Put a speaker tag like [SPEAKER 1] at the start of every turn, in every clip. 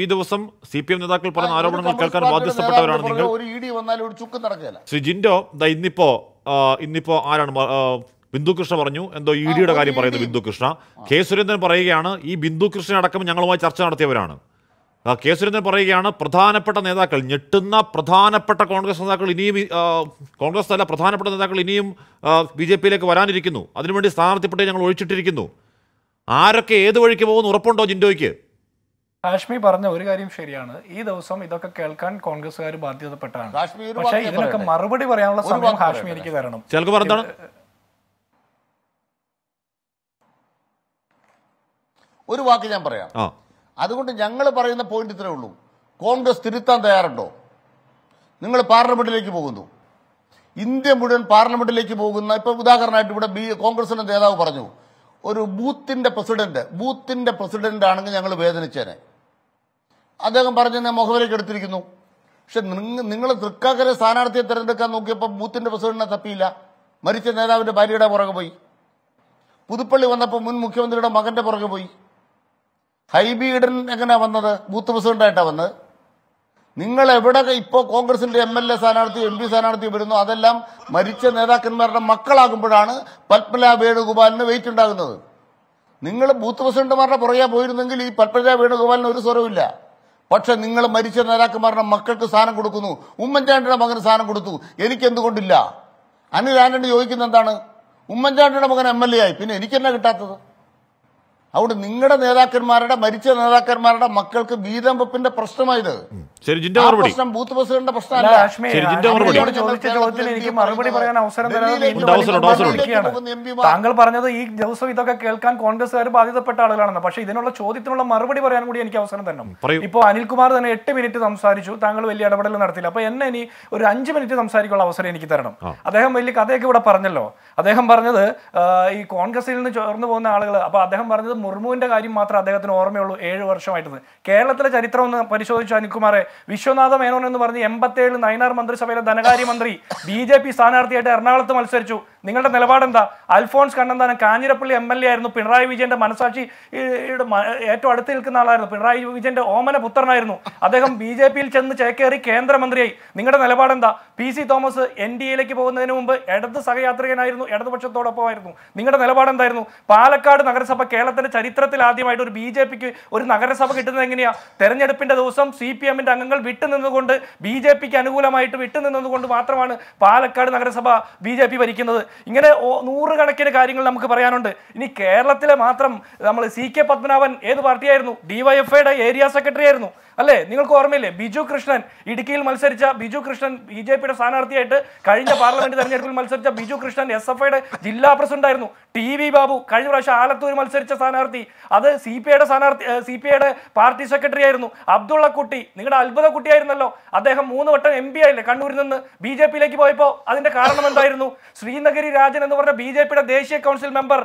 [SPEAKER 1] ഈ ദിവസം C P M നേതാക്കൾ പറഞ്ഞ ആരോപണങ്ങൾ കേൾക്കാൻ ബാധ്യസ്ഥപ്പെട്ടവരാണ് നിങ്ങൾ ശ്രീ ജിൻഡോ ഇന്നിപ്പോ ഇന്നിപ്പോ ആരാണ് ബിന്ദു കൃഷ്ണ പറഞ്ഞു എന്തോ ഇ ഡിയുടെ കാര്യം പറയുന്നു ബിന്ദു കൃഷ്ണ കെ സുരേന്ദ്രൻ പറയുകയാണ് ഈ ബിന്ദു അടക്കം ഞങ്ങളുമായി ചർച്ച നടത്തിയവരാണ് കെ സുരേന്ദ്രൻ പറയുകയാണ് പ്രധാനപ്പെട്ട നേതാക്കൾ ഞെട്ടുന്ന പ്രധാനപ്പെട്ട കോൺഗ്രസ് നേതാക്കൾ ഇനിയും കോൺഗ്രസ് അല്ല പ്രധാനപ്പെട്ട നേതാക്കൾ ഇനിയും ബി ജെ പിയിലേക്ക് വരാനിരിക്കുന്നു അതിനുവേണ്ടി സ്ഥാനാർത്ഥിപ്പെട്ട് ഞങ്ങൾ ഒഴിച്ചിട്ടിരിക്കുന്നു ആരൊക്കെ ഏത് വഴിക്ക് പോകുന്നു ഉറപ്പുണ്ടോ ജിൻഡോയ്ക്ക്
[SPEAKER 2] ഹാഷ്മി പറഞ്ഞ ഒരു കാര്യം ശരിയാണ് ഈ ദിവസം ഇതൊക്കെ കേൾക്കാൻ കോൺഗ്രസ്സുകാർ ബാധ്യതപ്പെട്ടാണ് പക്ഷേ ഇതിനൊക്കെ മറുപടി പറയാനുള്ള സമയം ഹാഷ്മി എനിക്ക് തരണം
[SPEAKER 3] ഒരു വാക്ക് ഞാൻ പറയാം അതുകൊണ്ട് ഞങ്ങൾ പറയുന്ന പോയിന്റ് ഇത്രേ ഉള്ളൂ കോൺഗ്രസ് തിരുത്താൻ തയ്യാറുണ്ടോ നിങ്ങൾ പാർലമെന്റിലേക്ക് പോകുന്നു ഇന്ത്യ മുഴുവൻ പാർലമെന്റിലേക്ക് പോകുന്ന ഇപ്പൊ ഉദാഹരണമായിട്ട് ഇവിടെ കോൺഗ്രസിന്റെ നേതാവ് പറഞ്ഞു ഒരു ബൂത്തിന്റെ പ്രസിഡന്റ് ബൂത്തിന്റെ പ്രസിഡന്റ് ആണെങ്കിൽ ഞങ്ങൾ വേദനിച്ചേനെ അദ്ദേഹം പറഞ്ഞെന്നെ മുഖവിലേക്ക് എടുത്തിരിക്കുന്നു പക്ഷെ നിങ്ങൾ തൃക്കാക്കര സ്ഥാനാർത്ഥിയെ തിരഞ്ഞെടുക്കാൻ നോക്കിയപ്പോൾ ബൂത്തിന്റെ പ്രസിഡന്റിനെ തപ്പിയില്ല മരിച്ച നേതാവിന്റെ ഭാര്യയുടെ പുറകെ പോയി പുതുപ്പള്ളി വന്നപ്പോൾ മുൻ മുഖ്യമന്ത്രിയുടെ മകന്റെ പുറകെ പോയി ഹൈബി ഇടൻ എങ്ങനെയാ വന്നത് ബൂത്ത് പ്രസിഡന്റായിട്ടാണ് വന്നത് നിങ്ങൾ എവിടെ ഇപ്പോൾ കോൺഗ്രസിന്റെ എം എൽ എ സ്ഥാനാർത്ഥി എം പി സ്ഥാനാർത്ഥി വരുന്നു അതെല്ലാം മരിച്ച നേതാക്കന്മാരുടെ മക്കളാകുമ്പോഴാണ് പത്മല വേണുഗോപാലിന് വെയിറ്റ് ഉണ്ടാകുന്നത് നിങ്ങൾ ബൂത്ത് പ്രസിഡന്റുമാരുടെ പുറകെ പോയിരുന്നെങ്കിൽ ഈ പത്മല വേണുഗോപാലിന് ഒരു സ്വരവുമില്ല പക്ഷെ നിങ്ങൾ മരിച്ച നേതാക്കന്മാരുടെ മക്കൾക്ക് സ്ഥാനം കൊടുക്കുന്നു ഉമ്മൻചാണ്ടിയുടെ മകന് സ്ഥാനം കൊടുത്തു എനിക്ക് എന്തുകൊണ്ടില്ല അനിൽ ആന്റണി ചോദിക്കുന്നത് എന്താണ് ഉമ്മൻചാണ്ടിയുടെ മകൻ എം എൽ എ ആയി പിന്നെ എനിക്കെന്നാ കിട്ടാത്തത് അതുകൊണ്ട് നിങ്ങളുടെ നേതാക്കന്മാരുടെ മരിച്ച നേതാക്കന്മാരുടെ മക്കൾക്ക് വീതം വെപ്പിന്റെ പ്രശ്നമായത് എനിക്ക് മറുപടി പറയാൻ അവസരം
[SPEAKER 2] താങ്കൾ പറഞ്ഞത് ഈ ദിവസം ഇതൊക്കെ കേൾക്കാൻ കോൺഗ്രസ്സുകാർ ബാധ്യതപ്പെട്ട ആളുകളാണെന്ന് പക്ഷേ ഇതിനുള്ള ചോദ്യത്തിനുള്ള മറുപടി പറയാൻ കൂടി എനിക്ക് അവസരം തന്നെ ഇപ്പൊ അനിൽകുമാർ തന്നെ എട്ട് മിനിറ്റ് സംസാരിച്ചു താങ്കൾ വലിയ ഇടപെടൽ നടത്തില്ല അപ്പൊ എന്നെ ഇനി ഒരു അഞ്ച് മിനിറ്റ് സംസാരിക്കാനുള്ള അവസരം എനിക്ക് തരണം അദ്ദേഹം വലിയ കഥയൊക്കെ ഇവിടെ പറഞ്ഞല്ലോ അദ്ദേഹം പറഞ്ഞത് ഈ കോൺഗ്രസിൽ നിന്ന് ചേർന്നു പോകുന്ന ആളുകൾ അപ്പൊ അദ്ദേഹം പറഞ്ഞത് മുർമുവിന്റെ കാര്യം മാത്രം അദ്ദേഹത്തിന് ഓർമ്മയുള്ളൂ ഏഴ് വർഷമായിട്ടെന്ന് കേരളത്തിലെ ചരിത്രം ഒന്ന് പരിശോധിച്ചു അനിൽകുമാറെ വിശ്വനാഥ മേനോൻ എന്ന് പറഞ്ഞ് എൺപത്തി ഏഴ് നയനാർ മന്ത്രിസഭയിലെ ധനകാര്യമന്ത്രി ബി ജെ പി സ്ഥാനാർത്ഥിയായിട്ട് എറണാകുളത്ത് മത്സരിച്ചു നിങ്ങളുടെ നിലപാടെന്താ Alphons Kannanthanam Kanjirappally M L A ആയിരുന്നു പിണറായി വിജയന്റെ മനസാക്ഷി ഏറ്റവും അടുത്ത് നിൽക്കുന്ന ആളായിരുന്നു പിണറായി വിജയന്റെ ഓമന പുത്രനായിരുന്നു അദ്ദേഹം ബി ജെ പിയിൽ ചെന്ന് ചേക്കേറി കേന്ദ്രമന്ത്രിയായി നിങ്ങളുടെ നിലപാടെന്താ P C Thomas N D എയിലേക്ക് പോകുന്നതിന് മുമ്പ് ഇടത് സഹയാത്രികനായിരുന്നു ഇടതുപക്ഷത്തോടൊപ്പമായിരുന്നു നിങ്ങളുടെ നിലപാടെന്തായിരുന്നു പാലക്കാട് നഗരസഭ കേരളത്തിന്റെ ചരിത്രത്തിൽ ആദ്യമായിട്ട് ഒരു ബി ജെ പിക്ക് ഒരു നഗരസഭ കിട്ടുന്നത് എങ്ങനെയാ തെരഞ്ഞെടുപ്പിന്റെ ദിവസം സി പി എമ്മിന്റെ അംഗങ്ങൾ വിട്ടുനിന്നുകൊണ്ട് ബി ജെ പിക്ക് അനുകൂലമായിട്ട് വിട്ടുനിന്നുകൊണ്ട് മാത്രമാണ് പാലക്കാട് നഗരസഭ ബി ജെ പി ഭരിക്കുന്നത് ഇങ്ങനെ നൂറുകണക്കിന് കാര്യങ്ങൾ നമുക്ക് പറയാനുണ്ട് ഇനി കേരളത്തിലെ മാത്രം നമ്മൾ സി കെ പത്മനാഭൻ ഏത് പാർട്ടിയായിരുന്നു ഡിവൈഎഫ്ഐയുടെ ഏരിയ സെക്രട്ടറി ആയിരുന്നു അല്ലേ നിങ്ങൾക്ക് ഓർമ്മയില്ലേ ബിജു കൃഷ്ണൻ ഇടുക്കിയിൽ മത്സരിച്ച ബിജു കൃഷ്ണൻ ബി ജെ പിയുടെ സ്ഥാനാർത്ഥിയായിട്ട് കഴിഞ്ഞ പാർലമെന്റ് തെരഞ്ഞെടുപ്പിൽ മത്സരിച്ച ബിജു കൃഷ്ണൻ എസ് എഫ് ഐയുടെ ജില്ലാ പ്രസിഡന്റായിരുന്നു ടി വി ബാബു കഴിഞ്ഞ പ്രാവശ്യം ആലത്തൂർ മത്സരിച്ച സ്ഥാനാർത്ഥി അത് സി പി ഐയുടെ സ്ഥാനാർത്ഥി സി പി ഐയുടെ പാർട്ടി സെക്രട്ടറി ആയിരുന്നു അബ്ദുള്ള കുട്ടി നിങ്ങളുടെ അത്ഭുത കുട്ടിയായിരുന്നല്ലോ അദ്ദേഹം മൂന്ന് വട്ടം എം പി ആയില്ലേ കണ്ണൂരിൽ നിന്ന് ബി ജെ പിയിലേക്ക് പോയപ്പോൾ അതിന്റെ കാരണം എന്തായിരുന്നു ശ്രീനഗരി രാജൻ എന്ന് പറഞ്ഞ ബി ജെ പിയുടെ ദേശീയ കൗൺസിൽ മെമ്പർ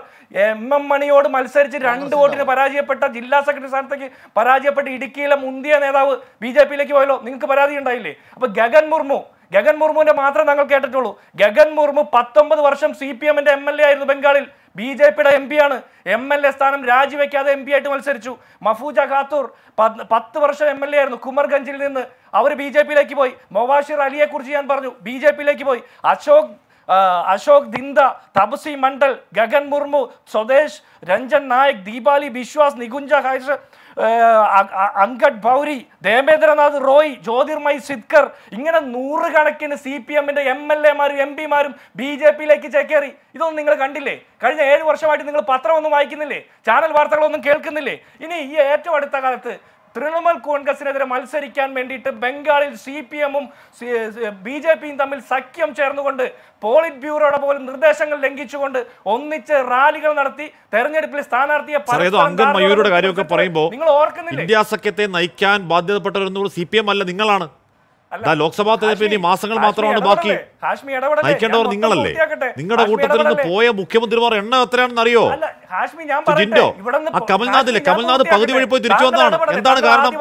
[SPEAKER 2] എം എം മണിയോട് മത്സരിച്ച് രണ്ട് വോട്ടിന് പരാജയപ്പെട്ട ജില്ലാ സെക്രട്ടറി സ്ഥാനത്തേക്ക് പരാജയപ്പെട്ട് ഇടുക്കിയിലെ മുന്തിയ നേതാവ് ബി ജെ പിയിലേക്ക് പോയല്ലോ നിങ്ങൾക്ക് പരാതി ഉണ്ടായില്ലേ അപ്പൊ ഗഗൻ മുർമു ഗഗൻ മുർമുവിന്റെ മാത്രം താങ്കൾ കേട്ടിട്ടുള്ളൂ ഗഗൻ മുർമു പത്തൊമ്പത് വർഷം സി പി എമ്മിന്റെ എം എൽ എ ആയിരുന്നു ബംഗാളിൽ ബി ജെ പിയുടെ എം പി ആണ് എം എൽ എ സ്ഥാനം രാജിവെക്കാതെ എം പി ആയിട്ട് മത്സരിച്ചു മഫൂജ ഖാത്തൂർ പത്ത് വർഷം എം എൽ എ ആയിരുന്നു കുമർഗഞ്ചിൽ നിന്ന് അവർ ബി ജെ പിയിലേക്ക് പോയി മൊവാഷിർ അലിയെ കുറിച്ച് ഞാൻ പറഞ്ഞു ബി ജെ പിയിലേക്ക് പോയി അശോക് അശോക് ദിന്ദ തപസി മണ്ഡൽ ഗഗൻ മുർമു സ്വദേശ് രഞ്ജൻ നായക് ദീപാലി ബിശ്വാസ് നികുഞ്ച ഹൈഷ അങ്കഡ് ഭൗരി ദേവേന്ദ്രനാഥ് റോയ് ജ്യോതിർമയ് സിദ്കർ ഇങ്ങനെ നൂറുകണക്കിന് സി പി എമ്മിൻ്റെ എം എൽ എമാരും എം പിമാരും ബി ജെ പിയിലേക്ക് ചേക്കേറി ഇതൊന്നും നിങ്ങൾ കണ്ടില്ലേ കഴിഞ്ഞ ഏഴ് വർഷമായിട്ട് നിങ്ങൾ പത്രമൊന്നും വായിക്കുന്നില്ലേ ചാനൽ വാർത്തകളൊന്നും കേൾക്കുന്നില്ലേ ഇനി ഈ ഏറ്റവും അടുത്ത കാലത്ത് തൃണമൂൽ കോൺഗ്രസിനെതിരെ മത്സരിക്കാൻ വേണ്ടിയിട്ട് ബംഗാളിൽ സി പി എമ്മും ബി ജെ പിയും തമ്മിൽ സഖ്യം ചേർന്നുകൊണ്ട് പോളിറ്റ് ബ്യൂറോയുടെ പോലും നിർദ്ദേശങ്ങൾ ലംഘിച്ചുകൊണ്ട് ഒന്നിച്ച് റാലികൾ നടത്തി തെരഞ്ഞെടുപ്പിൽ സ്ഥാനാർത്ഥിയെ അംഗം കാര്യമൊക്കെ
[SPEAKER 1] പറയുമ്പോൾ നിങ്ങൾ ഓർക്കുന്നില്ല ഇന്ത്യ സഖ്യത്തെ നയിക്കാൻ ബാധ്യതപ്പെട്ടവരൊന്നും സി പി എം അല്ല നിങ്ങളാണ് ലോക്സഭാ തെരഞ്ഞെടുപ്പിന് മാസങ്ങൾ മാത്രമാണ് ബാക്കി
[SPEAKER 2] നയിക്കേണ്ടവർ നിങ്ങളല്ലേ നിങ്ങളുടെ കൂട്ടത്തിൽ നിന്ന് പോയ
[SPEAKER 1] മുഖ്യമന്ത്രിമാർ എണ്ണം എത്രയാണെന്ന് അറിയോ
[SPEAKER 2] ഹാഷ്മി ആ കമൽനാഥിലെ കമൽനാഥ് പകുതി വഴി പോയി തിരിച്ചു വന്നതാണ് എന്താണ് കാരണം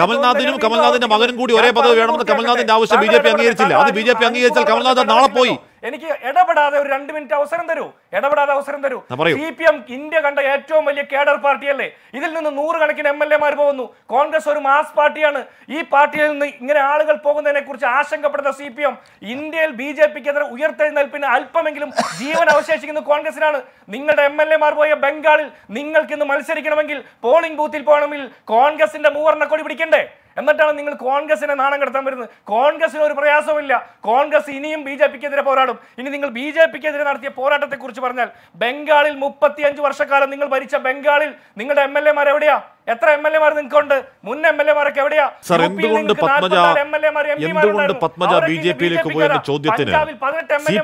[SPEAKER 1] കമൽനാഥിനും കമൽനാഥിന്റെ മകനും കൂടി ഒരേ പദവി വേണമെന്ന് കമൽനാഥിന്റെ ആവശ്യം ബി ജെ പി അംഗീകരിച്ചില്ല അത് ബി ജെ പി അംഗീകരിച്ചാൽ കമൽനാഥ് നാളെ പോയി
[SPEAKER 2] എനിക്ക് ഇടപെടാതെ ഒരു രണ്ട് മിനിറ്റ് അവസരം തരൂ ഇടപെടാതെ അവസരം തരൂ സി പി എം ഇന്ത്യ കണ്ട ഏറ്റവും വലിയ കേഡർ പാർട്ടിയല്ലേ ഇതിൽ നിന്ന് നൂറുകണക്കിന് എം എൽ എമാർ പോകുന്നു കോൺഗ്രസ് ഒരു മാസ് പാർട്ടിയാണ് ഈ പാർട്ടിയിൽ നിന്ന് ഇങ്ങനെ ആളുകൾ പോകുന്നതിനെ കുറിച്ച് ആശങ്കപ്പെടുന്ന സി പി എം ഇന്ത്യയിൽ ബി ജെ പിക്ക് എതിരെ ഉയർത്തെഴുന്നേൽപ്പിന് അല്പമെങ്കിലും ജീവൻ അവശേഷിക്കുന്ന കോൺഗ്രസിനാണ് നിങ്ങളുടെ എം എൽ എമാർ പോയ ബംഗാളിൽ നിങ്ങൾക്ക് ഇന്ന് മത്സരിക്കണമെങ്കിൽ പോളിംഗ് ബൂത്തിൽ പോകണമെങ്കിൽ കോൺഗ്രസിന്റെ മൂവർണ്ണ കൊടി പിടിക്കണ്ടേ എന്നിട്ടാണ് നിങ്ങൾ കോൺഗ്രസിനെ നാണം കടത്താൻ വരുന്നത് കോൺഗ്രസിന് ഒരു പ്രയാസമില്ല കോൺഗ്രസ് ഇനിയും ബി ജെ പിക്കെതിരെ പോരാടും ഇനി നിങ്ങൾ ബി ജെ പിക്കെതിരെ നടത്തിയ പോരാട്ടത്തെക്കുറിച്ച് പറഞ്ഞാൽ ബംഗാളിൽ മുപ്പത്തിയഞ്ച് വർഷക്കാലം നിങ്ങൾ ഭരിച്ച ബംഗാളിൽ നിങ്ങളുടെ എം എൽ എമാർ എവിടെയാ എത്ര എം എൽ എമാർ നിങ്ങൾക്കുണ്ട് മുൻ എം എൽ എമാരൊക്കെ എവിടെയാ എന്തുകൊണ്ട് പത്മജ എന്തുകൊണ്ട് പത്മജ ബി ജെ പിയിലേക്ക് ചോദ്യത്തിന്
[SPEAKER 1] സി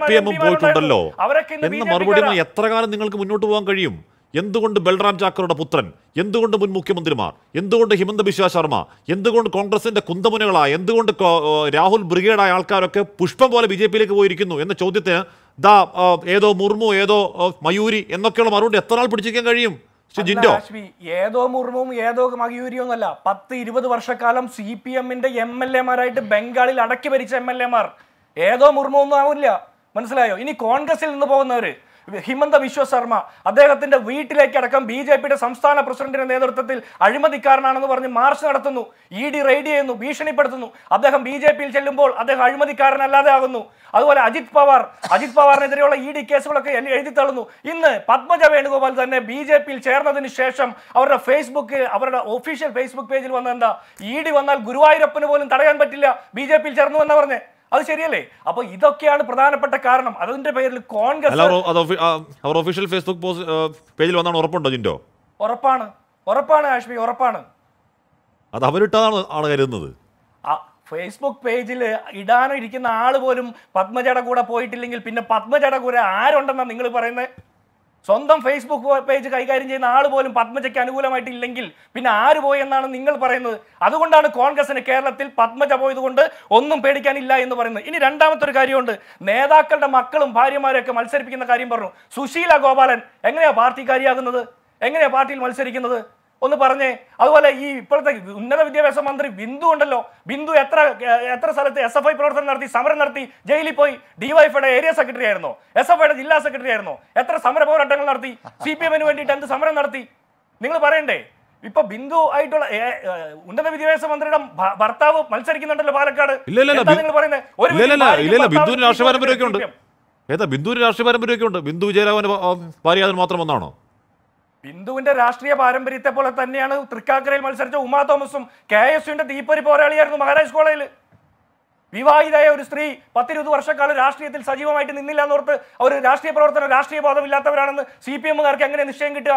[SPEAKER 1] എന്ന മറുപടി എത്ര കാലം നിങ്ങൾക്ക് മുന്നോട്ട് പോകാൻ കഴിയും എന്തുകൊണ്ട് ബൽറാം ചാക്കറുടെ പുത്രൻ എന്തുകൊണ്ട് മുൻ മുഖ്യമന്ത്രിമാർ എന്തുകൊണ്ട് ഹിമന്ത ബിശ്വ ശർമ്മ എന്തുകൊണ്ട് കോൺഗ്രസിന്റെ കുന്തമുനകളായ എന്തുകൊണ്ട് രാഹുൽ ബ്രിഗേഡായ ആൾക്കാരൊക്കെ പുഷ്പം പോലെ ബി ജെ പിയിലേക്ക് പോയിരിക്കുന്നു എന്ന ചോദ്യത്തിന് ദാ ഏതോ മുർമു ഏതോ മയൂരി എന്നൊക്കെയുള്ള മറുപടി എത്ര നാൾ
[SPEAKER 2] പിടിച്ചിരിക്കാൻ കഴിയും ജിൻഡോ ഏതോ മുർമുവും ഏതോ മയൂരിയോ അല്ല പത്ത് ഇരുപത് വർഷക്കാലം സി പി എമ്മിന്റെ എം എൽ എമാരായിട്ട് ബംഗാളിൽ അടക്കി ഭരിച്ച എം എൽ എമാർ ഏതോ മുർമു ഒന്നും ആവില്ല മനസ്സിലായോ ഇനി കോൺഗ്രസിൽ നിന്ന് പോകുന്നവര് ഹിമന്ത വിശ്വ ശർമ്മ അദ്ദേഹത്തിന്റെ അടക്കം ബി ജെ പിയുടെ സംസ്ഥാന പ്രസിഡന്റിന്റെ നേതൃത്വത്തിൽ അഴിമതിക്കാരനാണെന്ന് പറഞ്ഞ് മാർച്ച് നടത്തുന്നു ഇ ഡി റെയ്ഡ് ചെയ്യുന്നു ഭീഷണിപ്പെടുത്തുന്നു അദ്ദേഹം ബി ജെ പിയിൽ ചെല്ലുമ്പോൾ അദ്ദേഹം അഴിമതിക്കാരനല്ലാതെ ആകുന്നു അതുപോലെ അജിത് പവാർ അജിത് പവാറിനെതിരെയുള്ള ഇ ഡി കേസുകളൊക്കെ എഴുതി തള്ളുന്നു ഇന്ന് പത്മജ വേണുഗോപാൽ തന്നെ ബി ജെ പിയിൽ ചേർന്നതിന് ശേഷം അവരുടെ ഫേസ്ബുക്ക് അവരുടെ ഒഫീഷ്യൽ ഫേസ്ബുക്ക് പേജിൽ വന്ന എന്താ ഇ ഡി വന്നാൽ ഗുരുവായൂരപ്പന് പോലും തടയാൻ പറ്റില്ല ബി ജെ പിയിൽ ചേർന്നു എന്നാ പറഞ്ഞേ അത് ശരിയല്ലേ അപ്പൊ ഇതൊക്കെയാണ് പ്രധാനപ്പെട്ട കാരണം അതിന്റെ പേരിൽ കോൺഗ്രസ്
[SPEAKER 1] അവർ ഒഫീഷ്യൽ ഫേസ്ബുക്ക് പേജിൽ വന്നാണ് ഉറപ്പുണ്ടോ ജിൻഡോ
[SPEAKER 2] ഉറപ്പാണ് ഉറപ്പാണ് ആഷ്മി ഉറപ്പാണ്
[SPEAKER 1] അത് അവരിട്ടതാണ് ആണ് കരുതുന്നത്
[SPEAKER 2] ഫേസ്ബുക്ക് പേജിൽ ഇടാനിരിക്കുന്ന ആൾ പോലും പത്മജയുടെ കൂടെ പോയിട്ടില്ലെങ്കിൽ പിന്നെ പത്മജയുടെ കൂടെ ആരുണ്ടെന്നാണ് നിങ്ങൾ പറയുന്നത് സ്വന്തം ഫേസ്ബുക്ക് പേജ് കൈകാര്യം ചെയ്യുന്ന ആൾ പോലും പത്മജയ്ക്ക് അനുകൂലമായിട്ടില്ലെങ്കിൽ പിന്നെ ആര് പോയെന്നാണ് നിങ്ങൾ പറയുന്നത് അതുകൊണ്ടാണ് കോൺഗ്രസിന് കേരളത്തിൽ പത്മജ പോയതുകൊണ്ട് ഒന്നും പേടിക്കാനില്ല എന്ന് പറയുന്നത് ഇനി രണ്ടാമത്തെ ഒരു കാര്യമുണ്ട് നേതാക്കളുടെ മക്കളും ഭാര്യമാരൊക്കെ മത്സരിപ്പിക്കുന്ന കാര്യം പറഞ്ഞു സുശീല ഗോപാലൻ എങ്ങനെയാ പാർട്ടിക്കാരിയാകുന്നത് എങ്ങനെയാ പാർട്ടിയിൽ മത്സരിക്കുന്നത് ഒന്ന് പറഞ്ഞേ അതുപോലെ ഈ ഇപ്പോഴത്തെ ഉന്നത വിദ്യാഭ്യാസ മന്ത്രി ബിന്ദു ഉണ്ടല്ലോ ബിന്ദു എത്ര എത്ര സ്ഥലത്ത് എസ് എഫ് ഐ പ്രവർത്തനം നടത്തി സമരം നടത്തി ജയിലിൽ പോയി ഡിവൈഫയുടെ ഏരിയ സെക്രട്ടറി ആയിരുന്നു എസ് എഫ് ഐയുടെ ജില്ലാ സെക്രട്ടറി ആയിരുന്നു എത്ര സമര പോരാട്ടങ്ങൾ നടത്തി സി പി എമ്മിന് വേണ്ടിയിട്ട് എന്ത് സമരം നടത്തി നിങ്ങൾ പറയണ്ടേ ഇപ്പൊ ബിന്ദു ആയിട്ടുള്ള ഉന്നത വിദ്യാഭ്യാസ മന്ത്രിയുടെ ഭർത്താവ് മത്സരിക്കുന്നുണ്ടല്ലോ പാലക്കാട് നിങ്ങൾ പറയുന്നത്
[SPEAKER 1] ബിന്ദുവിന് രാഷ്ട്രീയ പാരമ്പര്യമൊക്കെ ഉണ്ട് ബിന്ദു വിജയരാഘവന് ഭാര്യ അതിന് മാത്രം ഒന്നാണോ
[SPEAKER 2] ബിന്ദുവിന്റെ രാഷ്ട്രീയ പാരമ്പര്യത്തെ പോലെ തന്നെയാണ് തൃക്കാക്കരയിൽ മത്സരിച്ച ഉമാ തോമസും കെ എസ് യുവിന്റെ തീപ്പൊരി പോരാളിയായിരുന്നു മഹാരാജ് കോളേജിൽ വിവാഹിതയായ ഒരു സ്ത്രീ പത്തിരുപത് വർഷക്കാലം രാഷ്ട്രീയത്തിൽ സജീവമായിട്ട് നിന്നില്ല എന്നോർത്ത് അവർ രാഷ്ട്രീയ പ്രവർത്തനം രാഷ്ട്രീയ ബോധമില്ലാത്തവരാണെന്ന് സി പി എമ്മുകാർക്ക് എങ്ങനെ നിശ്ചയം കിട്ടുക